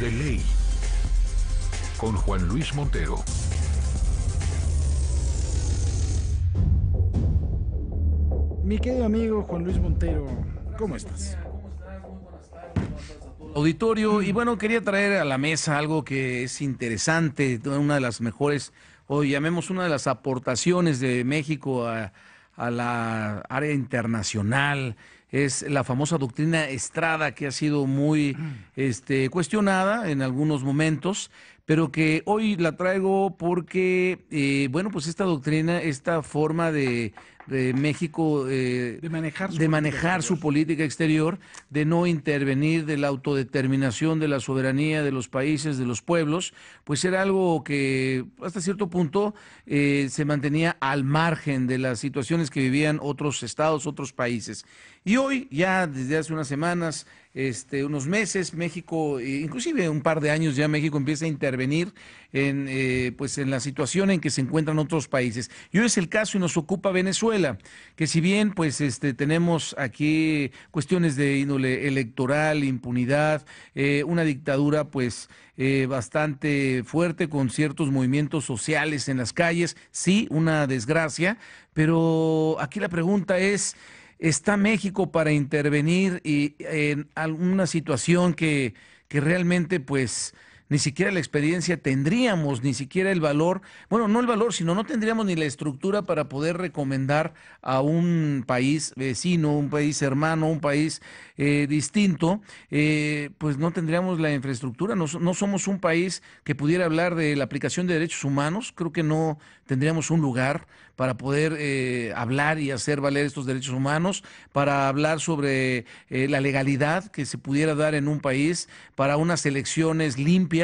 de ley. Con Juan Luis Montero. Mi querido amigo Juan Luis Montero, ¿cómo estás? Auditorio, y bueno, quería traer a la mesa algo que es interesante, una de las mejores, o llamemos una de las aportaciones de México a, a la área internacional, es la famosa doctrina Estrada que ha sido muy este, cuestionada en algunos momentos, pero que hoy la traigo porque, eh, bueno, pues esta doctrina, esta forma de, México eh, de manejar, su, de manejar política su política exterior, de no intervenir, de la autodeterminación, de la soberanía de los países, de los pueblos, pues era algo que hasta cierto punto eh, se mantenía al margen de las situaciones que vivían otros estados, otros países. Y hoy, ya desde hace unas semanas, este, unos meses, México, eh, inclusive un par de años ya México empieza a intervenir en, eh, pues en la situación en que se encuentran otros países. Y hoy es el caso y nos ocupa Venezuela, que si bien pues este, tenemos aquí cuestiones de índole electoral, impunidad, eh, una dictadura pues bastante fuerte con ciertos movimientos sociales en las calles, sí, una desgracia, pero aquí la pregunta es... ¿Está México para intervenir y, en alguna situación que, que realmente pues ni siquiera la experiencia tendríamos, ni siquiera el valor, bueno, no el valor, sino no tendríamos ni la estructura para poder recomendar a un país vecino, un país hermano, un país eh, distinto, eh, pues no tendríamos la infraestructura, no, somos un país que pudiera hablar de la aplicación de derechos humanos, creo que no tendríamos un lugar para poder eh, hablar y hacer valer estos derechos humanos, para hablar sobre la legalidad que se pudiera dar en un país, para unas elecciones limpias,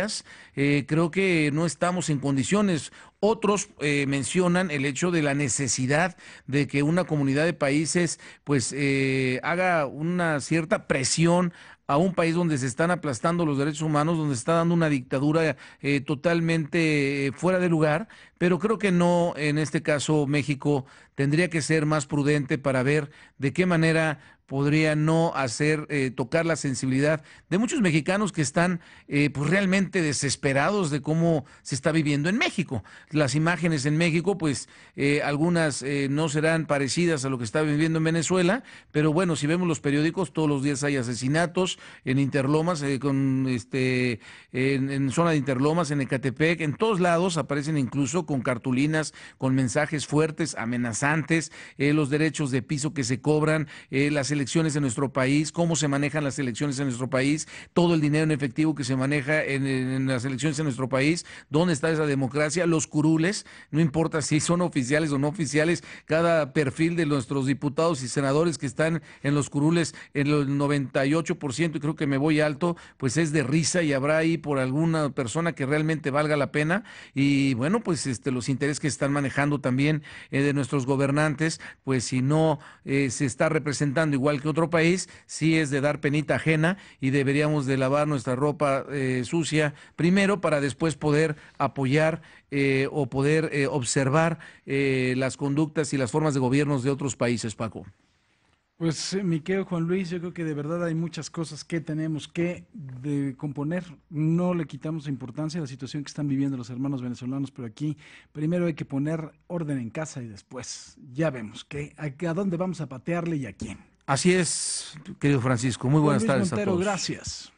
eh, creo que no estamos en condiciones. Otros eh, mencionan el hecho de la necesidad de que una comunidad de países pues eh, haga una cierta presión a un país donde se están aplastando los derechos humanos, donde se está dando una dictadura eh, totalmente fuera de lugar, pero creo que no, en este caso México tendría que ser más prudente para ver de qué manera podría no hacer tocar la sensibilidad de muchos mexicanos que están pues realmente desesperados de cómo se está viviendo en México las imágenes en México, pues eh, algunas eh, no serán parecidas a lo que está viviendo en Venezuela, pero bueno, si vemos los periódicos, todos los días hay asesinatos en Interlomas, eh, con este, en, zona de Interlomas, en Ecatepec, en todos lados aparecen incluso con cartulinas, con mensajes fuertes, amenazantes, los derechos de piso que se cobran, las elecciones en nuestro país, cómo se manejan las elecciones en nuestro país, todo el dinero en efectivo que se maneja en, en las elecciones en nuestro país, dónde está esa democracia, los curules, no importa si son oficiales o no oficiales, cada perfil de nuestros diputados y senadores que están en los curules, en los 98%, y creo que me voy alto, pues es de risa y habrá ahí por alguna persona que realmente valga la pena. Y bueno, pues este, los intereses que están manejando también eh, de nuestros gobernantes, pues si no eh, se está representando igual que otro país, sí es de dar penita ajena y deberíamos de lavar nuestra ropa eh, sucia primero para después poder apoyar eh, eh, o poder eh, observar eh, las conductas y las formas de gobiernos de otros países, Paco? Pues, mi querido Juan Luis, yo creo que de verdad hay muchas cosas que tenemos que componer. No le quitamos importancia a la situación que están viviendo los hermanos venezolanos, pero aquí primero hay que poner orden en casa y después ya vemos que, a, dónde vamos a patearle y a quién. Así es, querido Francisco. Muy buenas tardes a todos. Gracias.